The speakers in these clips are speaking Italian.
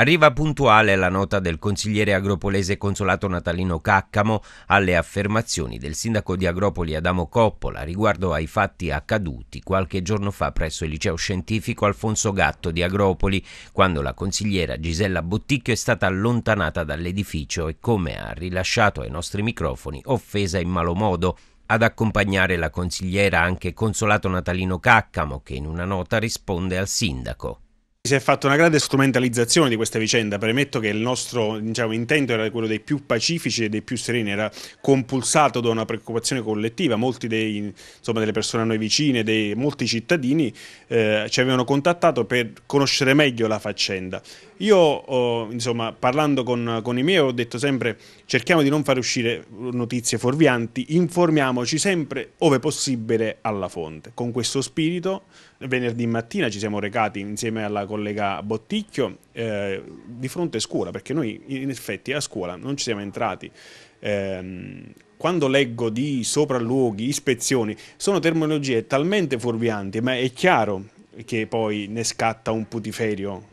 Arriva puntuale la nota del consigliere agropolese consolato Natalino Caccamo alle affermazioni del sindaco di Agropoli Adamo Coppola riguardo ai fatti accaduti qualche giorno fa presso il liceo scientifico Alfonso Gatto di Agropoli, quando la consigliera Gisella Botticchio è stata allontanata dall'edificio e, come ha rilasciato ai nostri microfoni, offesa in malo modo ad accompagnare la consigliera anche consolato Natalino Caccamo che in una nota risponde al sindaco si è fatta una grande strumentalizzazione di questa vicenda. Premetto che il nostro diciamo, intento era quello dei più pacifici e dei più sereni, era compulsato da una preoccupazione collettiva. Molti dei, insomma, delle persone a noi vicine, dei, molti cittadini eh, ci avevano contattato per conoscere meglio la faccenda. Io, oh, insomma, parlando con, con i miei, ho detto sempre cerchiamo di non far uscire notizie fuorvianti, informiamoci sempre, ove possibile, alla fonte. Con questo spirito, venerdì mattina ci siamo recati insieme alla collega collega Botticchio, eh, di fronte a scuola, perché noi in effetti a scuola non ci siamo entrati. Eh, quando leggo di sopralluoghi, ispezioni, sono terminologie talmente fuorvianti, ma è chiaro che poi ne scatta un putiferio.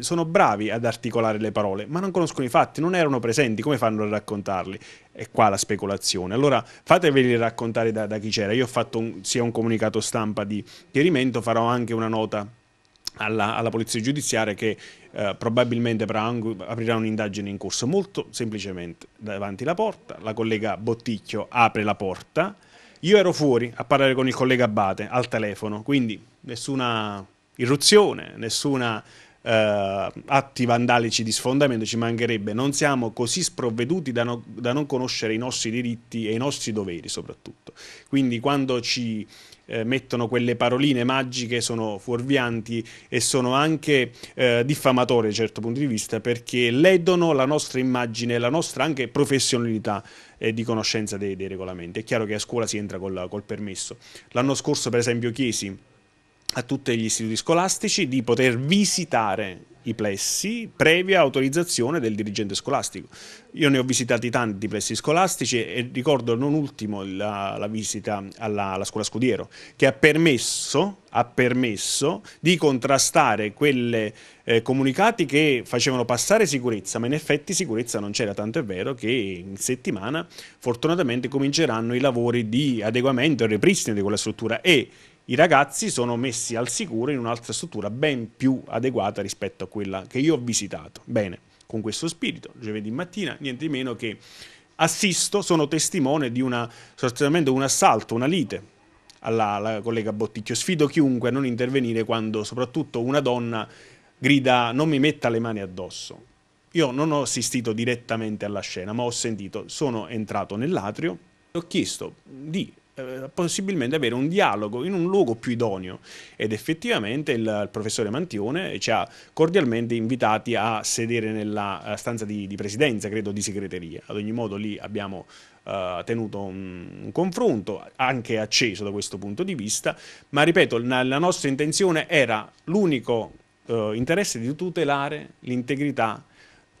Sono bravi ad articolare le parole, ma non conoscono i fatti, non erano presenti, come fanno a raccontarli? È qua la speculazione. Allora fateveli raccontare da, da chi c'era. Io ho fatto un, sia un comunicato stampa di chiarimento, farò anche una nota alla, alla polizia giudiziaria che eh, probabilmente aprirà un'indagine in corso molto semplicemente davanti alla porta, la collega Botticchio apre la porta, io ero fuori a parlare con il collega Abate al telefono, quindi nessuna irruzione, nessuna Uh, atti vandalici di sfondamento ci mancherebbe, non siamo così sprovveduti da, no, da, non conoscere i nostri diritti e i nostri doveri soprattutto. Quindi quando ci eh, mettono quelle paroline magiche sono fuorvianti e sono anche eh, diffamatori da un certo punto di vista perché ledono la nostra immagine, la nostra anche professionalità eh, di conoscenza dei, dei, regolamenti. È chiaro che a scuola si entra col, col permesso. L'anno scorso per esempio Chiesi a tutti gli istituti scolastici di poter visitare i plessi previa autorizzazione del dirigente scolastico. Io ne ho visitati tanti di plessi scolastici e ricordo non ultimo la, la visita alla, alla, scuola Scudiero che ha permesso, ha permesso di contrastare quelle eh, comunicati che facevano passare sicurezza, ma in effetti sicurezza non c'era, tanto è vero che in settimana fortunatamente cominceranno i lavori di adeguamento e ripristino di quella struttura e i ragazzi sono messi al sicuro in un'altra struttura ben più adeguata rispetto a quella che io ho visitato. Bene, con questo spirito, giovedì mattina, niente di meno che assisto, sono testimone di una, un assalto, una lite alla collega Botticchio. Sfido chiunque a non intervenire quando soprattutto una donna grida non mi metta le mani addosso. Io non ho assistito direttamente alla scena, ma ho sentito, sono entrato nell'atrio, e ho chiesto di eh, possibilmente avere un dialogo in un luogo più idoneo ed effettivamente il, il professore Mantione ci ha cordialmente invitati a sedere nella eh, stanza di, di presidenza, credo di segreteria, ad ogni modo lì abbiamo Uh, tenuto un, un, confronto anche acceso da questo punto di vista, ma ripeto, na, la nostra intenzione era l'unico uh, interesse di tutelare l'integrità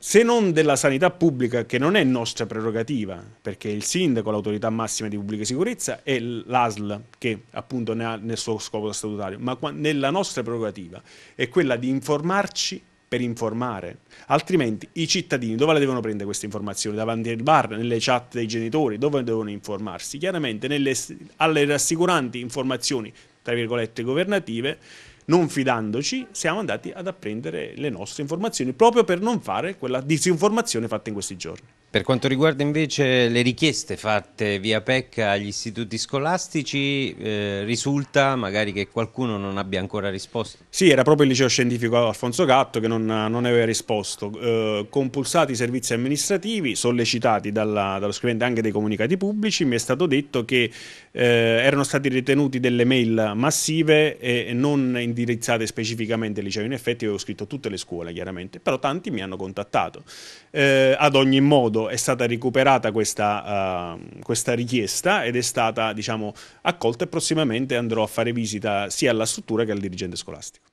se non della sanità pubblica, che non è nostra prerogativa, perché il sindaco, l'autorità massima di pubblica sicurezza, è l'ASL che appunto ne ha nel suo scopo statutario, ma nella nostra prerogativa è quella di informarci per informare, altrimenti i cittadini dove le devono prendere queste informazioni? Davanti al bar, nelle chat dei genitori, dove devono informarsi? Chiaramente nelle, alle rassicuranti informazioni, tra virgolette, governative, non fidandoci, siamo andati ad apprendere le nostre informazioni, proprio per non fare quella disinformazione fatta in questi giorni. Per quanto riguarda invece le richieste fatte via PEC agli istituti scolastici, eh, risulta magari che qualcuno non abbia ancora risposto? Sì, era proprio il liceo scientifico Alfonso Gatto che non, non aveva risposto. Eh, compulsati i servizi amministrativi, sollecitati dalla, dallo scrivente anche dei comunicati pubblici, mi è stato detto che eh, erano stati ritenuti delle mail massive e non indirizzate indirizzate specificamente al liceo. in effetti avevo scritto tutte le scuole chiaramente, però tanti mi hanno contattato. Eh, ad ogni modo è stata recuperata questa, uh, questa richiesta ed è stata diciamo, accolta e prossimamente andrò a fare visita sia alla struttura che al dirigente scolastico.